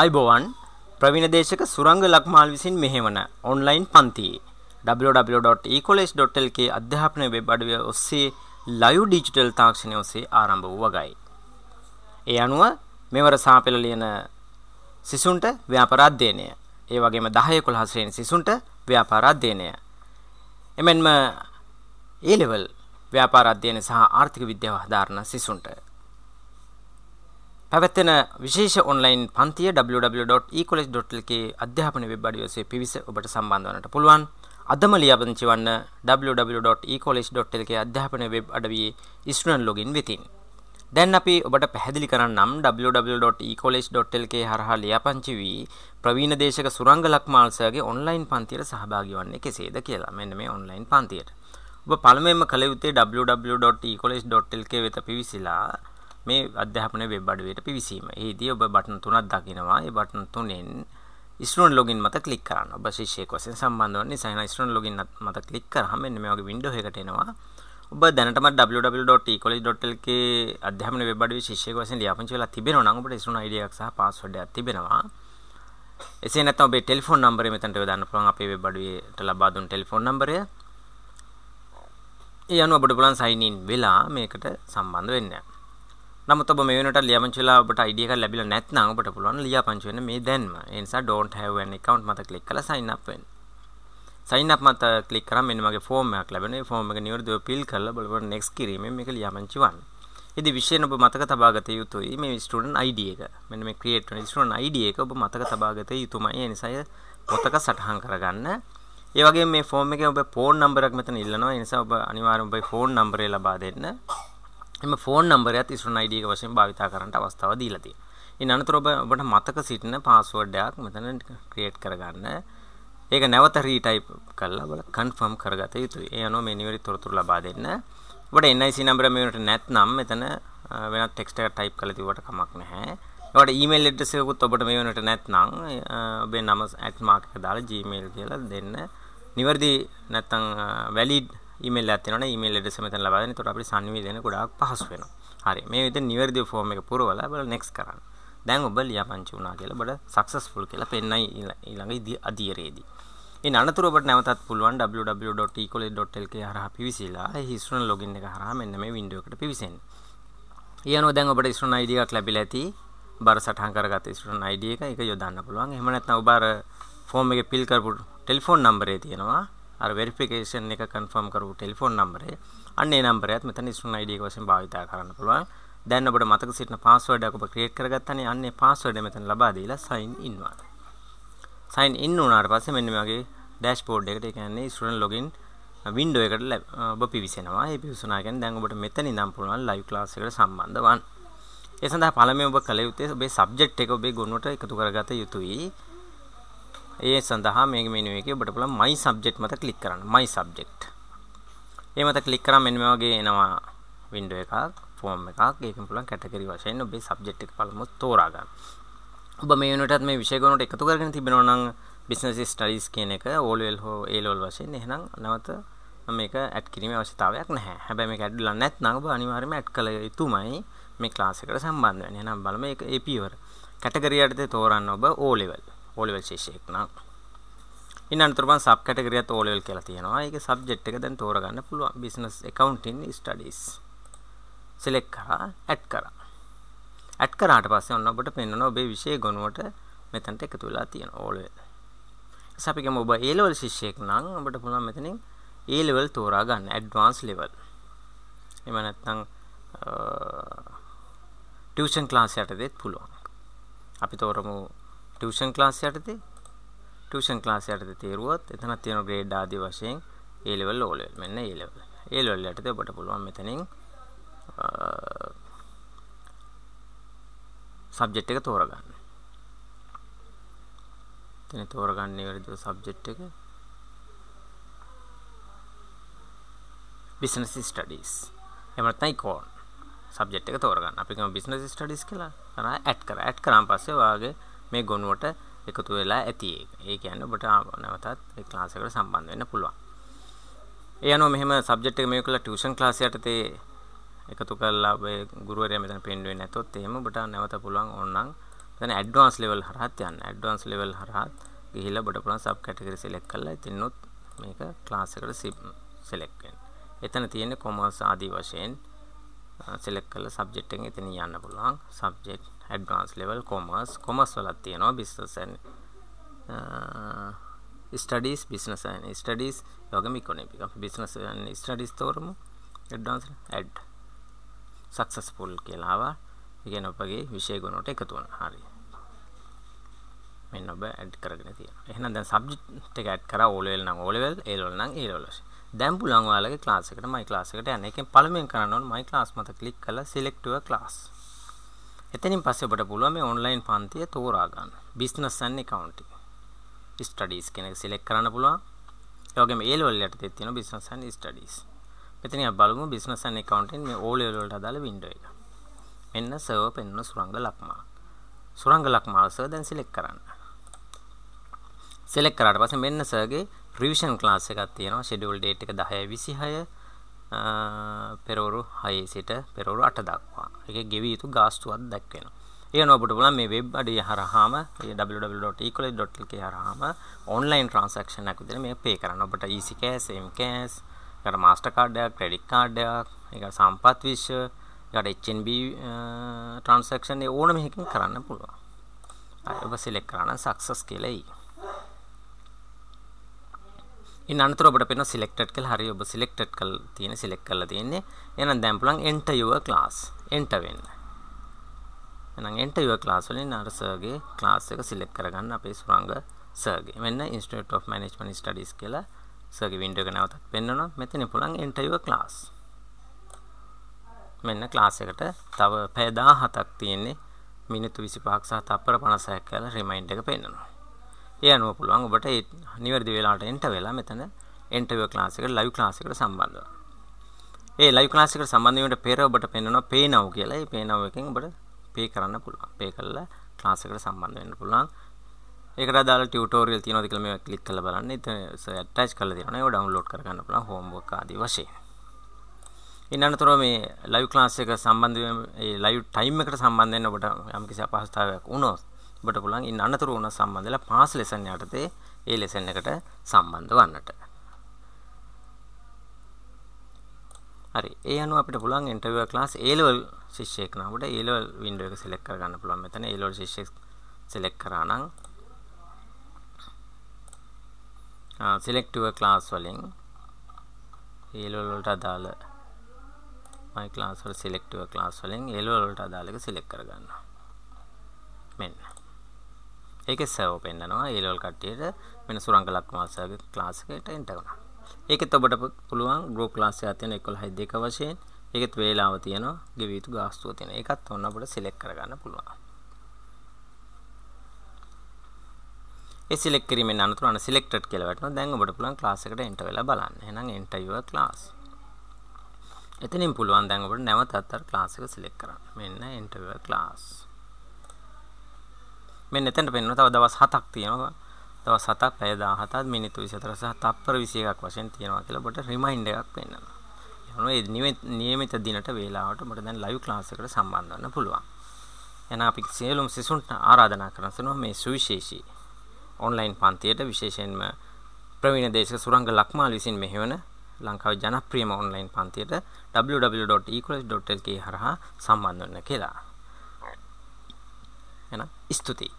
අයිබෝවන් ප්‍රවිනදේශක සුරංග ලක්මාල් විසින් මෙහෙවන ඔන්ලයින් පන්තියේ www.ecollege.lk අධ්‍යාපන වෙබ් අඩවිය ඔස්සේ ලයිව් ඩිජිටල් තාක්ෂණය ඔස්සේ ආරම්භ වූ වගයි. ඒ අනුව මෙවර සාපෙළ ලියන සිසුන්ට ව්‍යාපාර අධ්‍යයනය, ඒ වගේම 10 11 ශ්‍රේණි සිසුන්ට ව්‍යාපාර අධ්‍යයනය. එමෙන්ම A level ව්‍යාපාර අධ්‍යයනය සහ ආර්ථික විද්‍යාව හදාරන සිසුන්ට පැවැත්වෙන විශේෂ ඔන්ලයින් පන්තිය www.ecollege.lk අධ්‍යාපන වෙබ් අඩවියේ පිවිස ඔබට සම්බන්ධ වන්නට පුළුවන්. අදම ලියාපදිංචි වන්න www.ecollege.lk අධ්‍යාපන වෙබ් අඩවියේ ස්ටුඩන්ට් ලොගින් වෙතින්. දැන් අපි ඔබට පැහැදිලි කරන්නම් www.ecollege.lk හරහා ලියාපදිංචි වී ප්‍රවීණ දේශක සුරංග ලක්මාල් සර්ගේ ඔන්ලයින් පන්තියට සහභාගී වන්නේ කෙසේද කියලා. මෙන්න මේ ඔන්ලයින් පන්තියට. ඔබ පළමුවෙන්ම කළ යුත්තේ www.ecollege.lk වෙත පිවිසලා මේ අධ්‍යාපන වෙබ් අඩවියට පිවිසීම. එහිදී ඔබ බටන් තුනක් දකිනවා. ඒ බටන් තුනෙන් ස්ටුඩන්ට් ලොගින් මත ක්ලික් කරන්න. ඔබ ශිෂ්‍යයෙක් වශයෙන් සම්බන්ධ වෙන්න සයන ස්ටුඩන්ට් ලොගින් මත ක්ලික් කරාම මෙන්න මේ වගේ වින්ඩෝ එකකට එනවා. ඔබ දැනටමත් www.ecollege.lk අධ්‍යාපන වෙබ් අඩවියේ ශිෂ්‍යයෙක් වශයෙන් ලියාපදිංචි වෙලා තිබෙනවා නම් ඔබට ස්ටුඩන්ට් ID එකක් සහ පාස්වර්ඩ් එකක් තිබෙනවා. එසේ නැත්නම් ඔබේ ටෙලිෆෝන් නම්බරය මෙතනට යොදන්න පුළුවන් අපේ වෙබ් අඩවියට ලබා දුන් ටෙලිෆෝන් නම්බරය. ඒ අනුව ඔබට පුළුවන් සයින් ඉන් වෙලා මේකට සම්බන්ධ වෙන්න. නමුත් ඔබ මේ වෙනට ලියපන්චිලා ඔබට අයිඩිය එකක් ලැබිලා නැත්නම් ඔබට පුළුවන් ලියාපන්චි වෙන්න මේ දැන්ම. ඒ නිසා don't have an account මත ක්ලික් කරලා sign up වෙන්න. sign up මත ක්ලික් කරාම මෙන්න මගේ form එකක් ලැබෙනවා. ඒ form එක නිවැරදිව fill කරලා බලපන් next කිරීමෙන් මේක ලියාපන්චි වන්න. ඉතින් විශේෂයෙන් ඔබ මතක තබා ගත යුතුයි මේ student ID එක. මෙන්න මේ create වෙන student ID එක ඔබ මතක තබා ගත යුතුමයි. ඒ නිසා පොතක සටහන් කරගන්න. ඒ වගේම මේ form එකේ ඔබ phone number එකක් මෙතන ඉල්ලනවා. ඒ නිසා ඔබ අනිවාර්යයෙන් ඔබේ phone number එක ලබා දෙන්න. එම ෆෝන් නම්බරයත් ඉස්රන් ID එක වශයෙන් භාවිතා කරන්නට අවස්ථාව දීලා තියෙනවා. ඉන් අනතුරුව ඔබ ඔබට මතක සිටින පාස්වර්ඩ් එකක් මෙතන ක්‍රියේට් කරගන්න. ඒක නැවත රීටයිප් කරලා ඔබලා කන්ෆර්ම් කරගත යුතුයි. ඒ අනුව මේ නිවැරදි තොරතුරු ලබා දෙන්න. ඔබට NIC නම්බර මේකට නැත්නම් මෙතන වෙනත් ටෙක්ස්ට් එකක් ටයිප් කරලා තිබුවට කමක් නැහැ. ඔට ඊමේල් එඩ්‍රස් එකකුත් ඔබට මේ වෙනට නැත්නම් ඔබේ නම ඇඩ් මාක් එක දාලා Gmail කියලා දෙන්න. නිවර්දි නැත්නම් වැලිඩ් ඊමේල් එකක් තියෙනවනේ ඊමේල් ඇඩ්‍රස් එක මෙතන ලබා දෙන්න. එතකොට අපිට සංවේදනය ගොඩාක් පහසු වෙනවා. හරි. මේ විදිහට නිවැරදි ෆෝම් එක පුරවලා බලලා නෙක්ස්ට් කරන්න. දැන් ඔබ ලියාපදිංචි වුණා කියලා බඩ සක්සස්ෆුල් කියලා පෙන්නයි ඊළඟ අධීරයේදී. ඉන් අනතුර ඔබට නැවතත් පුළුවන් www.ecollege.lk හරහා පිවිසලා හිස්ටරන් login එක හරහා මෙන්න මේ වින්ඩෝ එකට පිවිසෙන්න. ඊයනෝ දැන් ඔබට හිස්ටරන් ID එකක් ලැබිලා ඇති. බර සටහන් කරගත්ත හිස්ටරන් ID එක ඒක යොදන්න පුළුවන්. එහෙම නැත්නම් ඔබ අර ෆෝම් එකේ පිල් කරපු ටෙලිෆෝන් නම්බරේ තියෙනවා අර වෙරිෆිකේෂන් එක කන්ෆර්ම් කරපු ටෙලිෆෝන් නම්බරේ අන්න ඒ නම්බරයත් මෙතන ස්ටුඩන්ට් ID එක වශයෙන් භාවිතා කරන්න පුළුවන්. දැන් ඔබට මතක සිටින පාස්වර්ඩ් එක ඔබ ක්‍රියේට් කරගත්තානේ අන්න ඒ පාස්වර්ඩ් එක මෙතන ලබා දීලා sign in වන්න. sign in වුණාට පස්සේ මෙන්න මේ වගේ ඩෑෂ්බෝඩ් එකට ඒ කියන්නේ ස්ටුඩන්ට් login වින්ඩෝ එකට ඔබ පිවිසෙනවා. ඒ පිවිසුණා කියන්නේ දැන් ඔබට මෙතන ඉඳන් පුළුවන් live class එකට සම්බන්ධ වන්න. ඒ සඳහා පළමුවෙන් ඔබ කළ යුත්තේ ඔබේ subject එක ඔබේ ගොනුවට එකතු කරගත යුතුයි. ඒ සඳහා මේ මෙනු එකේ ඔබට පුළුවන් my subject මත ක්ලික් කරන්න my subject ඒ මත ක්ලික් කරාම මෙන්න මේ වගේ එනවා window එකක් form එකක් ඒකෙන් පුළුවන් category වශයෙන් ඔබේ subject එක පළමුව තෝරා ගන්න. ඔබ මේ වෙනටත් මේ විෂය ගණනට එකතු කරගෙන තිබෙනවා නම් business studies කියන එක all well හෝ A level වශයෙන් එහෙනම් නැවත මේක ඇඩ් කිරීමේ අවශ්‍යතාවයක් නැහැ. හැබැයි මේක ඇඩ් වෙලා නැත්නම් ඔබ අනිවාර්යයෙන්ම ඇඩ් කළ යුතුමයි මේ ක්ලාස් එකට සම්බන්ධ වෙන්න. එහෙනම් බලමු මේක AP වර. කැටගරි යටතේ තෝරන්න ඔබ O level. ඕලෙවල් ශිෂ්‍යයෙක් නම් ඉන් අනතුරුව සබ් කැටගරි එකත් ඕලෙවල් කියලා තියෙනවා ඒකේ සබ්ජෙක්ට් එක දැන් තෝරගන්න පුළුවන් බිස්නස් ඇකවුන්ටින් ස්ටඩීස් සිලෙක්ට් කරා ඇඩ් කරා ඇඩ් කරාට පස්සේ ඔන්න ඔබට පෙන්වන ඔබේ විෂය ගොනුවට මෙතනට එකතු වෙලා තියෙනවා ඕලෙවල් සපිකම ඔබ A level ශිෂ්‍යයෙක් නම් ඔබට පුළුවන් මෙතනින් A level තෝරා ගන්න advanced level. එහෙම නැත්නම් ටියුෂන් ක්ලාස් යටතේත් පුළුවන්. අපි තෝරමු ටියුෂන් ක්ලාස් යටතේ ටියුෂන් ක්ලාස් යටතේ තේරුවත් එතනක් තියෙන ග්‍රේඩ් ආදී වශයෙන් A level O level මෙන්න A level A level යටතේ ඔබට පුළුවන් මෙතනින් සබ්ජෙක්ට් එක තෝරගන්න. එතන තෝරගන්නේ වැරදිව සබ්ජෙක්ට් එක business studies එහෙම නැත්නම් econ සබ්ජෙක්ට් එක තෝරගන්න. අපි කියමු business studies කියලා. කරා ඇඩ් කරා. ඇඩ් කරාන් පස්සේ ඔයාගේ මේ ගොනුවට එකතු වෙලා ඇති ඒක. ඒ කියන්නේ ඔබට නැවතත් ඒ ක්ලාස් එකට සම්බන්ධ වෙන්න පුළුවන්. ඒ අනුව මෙහෙම සබ්ජෙක්ට් එක මේක කළා ටියුෂන් ක්ලාස් යටතේ එකතු කරලා ඔබේ ගුරුවරයා මෙතන පෙන්වුවේ නැතොත් එහෙම ඔබට නැවත පුළුවන් ඕනනම් මෙතන ඇඩ්වාන්ස් ලෙවල් හරහාත් යන්න. ඇඩ්වාන්ස් ලෙවල් හරහාත් ගිහිල්ලා ඔබට පුළුවන් සබ් කැටගරි සිලෙක්ට් කරලා ඉතින්නුත් මේක ක්ලාස් එකට සිලෙක්ට් වෙන්න. එතන තියෙන්නේ කොමර්ස් ආදී වශයෙන් සෙලෙක්ට් කරලා සබ්ජෙක්ට් එකෙන් එතන යන්න පුළුවන් subject advanced level commerce commerce වලත් තියෙනවා business and studies business studies යොගම ඉකොනමික බිස්නස් ස්ටඩිස් තෝරමු එඩ්ඩන්ස් ඇඩ් සක්සස්පුල් කියලාව ඉගෙන ඔපගේ විෂයගුණට එකතුවන හරි මෙන්න ඔබ ඇඩ් කරගෙන තියෙන එහෙනම් දැන් සබ්ජෙක්ට් එක ඇඩ් කරා ඕලෙවල් නම් ඕලෙවල් ඒලෙවල් නම් ඒලෙවල් දැන් පුළුවන් ඔයාලගේ ක්ලාස් එකට my class එකට යන්න. ඒකෙන් පළමුවෙන් කරන්න ඕනේ my class මත ක්ලික් කරලා select your class. එතනින් පස්සේ ඔබට පුළුවන් මේ online පන්තිය තෝරා ගන්න. business and accounting studies කියන එක select කරන්න පුළුවන්. ඒ වගේම A level යටතේ තියෙන business and studies. මෙතන අපි බලමු business and accounting මේ O level වලට අදාළ window එක. මෙන්න server පෙන්වන සුරංග ලක්මාව. සුරංග ලක්මාව server දැන් select කරන්න. select කරාට පස්සේ මෙන්න server ගේ රිවිෂන් ක්ලාස් එකක් තියෙනවා ෂෙඩියුල් ඩේට් එක 10:26 පෙරවරු 6 සිට පෙරවරු 8 දක්වා. ඒකේ ගෙවිය යුතු ගාස්තුවක් දක්වනවා. ඒ අනුව ඔබට පුළුවන් මේ වෙබ් අඩිය හරහාම www.ecollege.lk හරහාම ඔන්ලයින් ට්‍රාන්සැක්ෂන් එකක් විදිහට මේක පේ කරන්න. ඔබට easy cash, mcash, ඊට master card එකක්, credit card එකක්, ඊට සම්පත් විශ්ව, ඊට HNB ට්‍රාන්සැක්ෂන් ඒ ඕනම එකකින් කරන්න පුළුවන්. අය ඔබ සිලෙක්ට් කරා නම් success කියලා එයි. ඉන් අනතුර ඔබට පෙන සිලෙක්ටඩ් කළ හරි ඔබ සිලෙක්ටඩ් කල් තියෙන සිලෙක් කරලා තියෙන්නේ එහෙනම් දැන් පුළුවන් enter your class enter වෙන්න එහෙනම් enter your class වලින් අර සර්ගේ class එක සිලෙක්ට් කරගන්න අපේ සුරංග සර්ගේ මෙන්න institute of management studies කියලා සර්ගේ window එක නැවතත් පෙන්වනවා මෙතන පුළුවන් enter your class මෙන්න class එකට තව පැය 17ක් තියෙන්නේ මිනිත්තු 25ක් සහ තත්පර 56ක් කියලා remind එක පෙන්වනවා ඒ අනුව පුළුවන් ඔබට ඒ නිවැරදි වෙලාවට එන්ටර් වෙලා මෙතන ඉන්ටර්වියු ක්ලාස් එකට ලයිව් ක්ලාස් එකට සම්බන්ධ වෙනවා. ඒ ලයිව් ක්ලාස් එකට සම්බන්ධ වීමට පෙර ඔබට පෙන්වනවා pay now කියලා. ඒ pay now එකෙන් ඔබට pay කරන්න පුළුවන්. pay කරලා ක්ලාස් එකට සම්බන්ධ වෙන්න පුළුවන්. ඒකට අදාළ ටියුටෝරියල් තියෙනවද කියලා මේවා ක්ලික් කරලා බලන්න. එතන ඇටච් කරලා තියෙනවා. ඒක ඩවුන්ලෝඩ් කරගන්න පුළුවන් homework ආදී වශයෙන්. ඉන්නනතර මේ ලයිව් ක්ලාස් එක සම්බන්ධ මේ ලයිව් ටයිම් එකට සම්බන්ධ වෙන්න ඔබට යම්කිසි අපහසුතාවයක් වුණොත් ඔබට පුළුවන් ඉන්න අනතුරු වුණ සම්බන්ධලා පාස් ලෙසන් යටතේ ඒ ලෙසන් එකට සම්බන්ධ වන්නට. හරි. ඒ අනුව අපිට පුළුවන් ඉන්ටර්විව් ක්ලාස් A level ශිෂ්‍යයෙක් නම් අපිට A level window එක select කරගන්න පුළුවන්. මෙතන A level ශිෂ්‍යෙක් select කරා නම් selective class වලින් A level වලට අදාළ my class වල selective class වලින් A level වලට අදාළ එක select කරගන්නවා. මෙන්න. ඒක සර්ව පෙන්නනවා ඒ ලෙවල් කට්ටියට මෙන්න සුරංග ලක්මාසගේ ක්ලාස් එකට එන්ටර් කරනවා. ඒකෙත් ඔබට පුළුවන් ගෲප් ක්ලාස් එකක් තියෙන 11.2 වශයෙන් ඒකෙත් වේලාව තියෙනවා, ගෙවිය යුතු ගාස්තුව තියෙනවා. ඒකත් ඔන්න අපිට සිලෙක්ට් කරගන්න පුළුවන්. ඒ සිලෙක්ට් කිරීමෙන් අනතුරු අන සිලෙක්ටඩ් කියලා වැටෙනවා. දැන් ඔබට පුළුවන් ක්ලාස් එකට එන්ටර් වෙලා බලන්න. එහෙනම් enter your class. එතනින් පුළුවන් දැන් ඔබට නැවතත් අර ක්ලාස් එක සිලෙක්ට් කරන්න. මෙන්න enter your class. මෙන්න එතනට පෙන්වන තව දවස් 7ක් තියෙනවා. දවස් 7ක් පැය 17ත් මිනිත්තු 24 සහ තත්පර 21ක් වශයෙන් තියෙනවා කියලා ඔබට රිමයින්ඩ් එකක් පෙන්වනවා. යනවා මේ નિયમિત දිනට වේලාවට ඔබට දැන් ලයිව් ක්ලාස් එකට සම්බන්ධ වෙන්න පුළුවන්. එන අපි සියලුම සිසුන්ට ආරාධනා කරනවා මේ සුවිශේෂී ඔන්ලයින් පන්තියට විශේෂයෙන්ම ප්‍රවීණ දේශක සුරංග ලක්මාල් විසින් මෙහෙවන ලංකාවේ ජනප්‍රියම ඔන්ලයින් පන්තියට www.ecollege.lk හරහා සම්බන්ධ වෙන්න කියලා. එහෙනම් ස්තුතියි